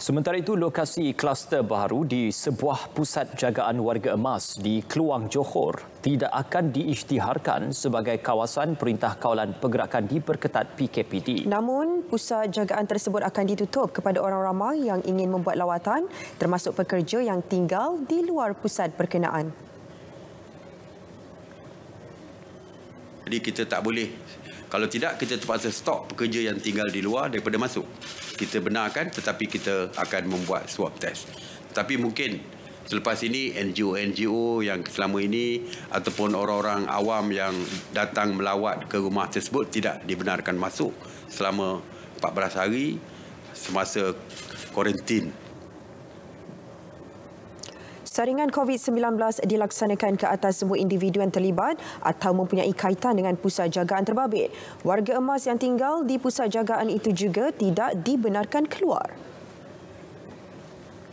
Sementara itu, lokasi kluster baru di sebuah pusat jagaan warga emas di Keluang Johor tidak akan diisytiharkan sebagai kawasan perintah kawalan pergerakan diperketat PKPD. Namun, pusat jagaan tersebut akan ditutup kepada orang ramai yang ingin membuat lawatan termasuk pekerja yang tinggal di luar pusat berkenaan. Jadi kita tak boleh kalau tidak kita terpaksa stop pekerja yang tinggal di luar daripada masuk. Kita benarkan tetapi kita akan membuat swab test. Tapi mungkin selepas ini NGO-NGO yang selama ini ataupun orang-orang awam yang datang melawat ke rumah tersebut tidak dibenarkan masuk selama 14 hari semasa kuarantin saringan COVID-19 dilaksanakan ke atas semua individu yang terlibat atau mempunyai kaitan dengan pusat jagaan terbabit. Warga emas yang tinggal di pusat jagaan itu juga tidak dibenarkan keluar.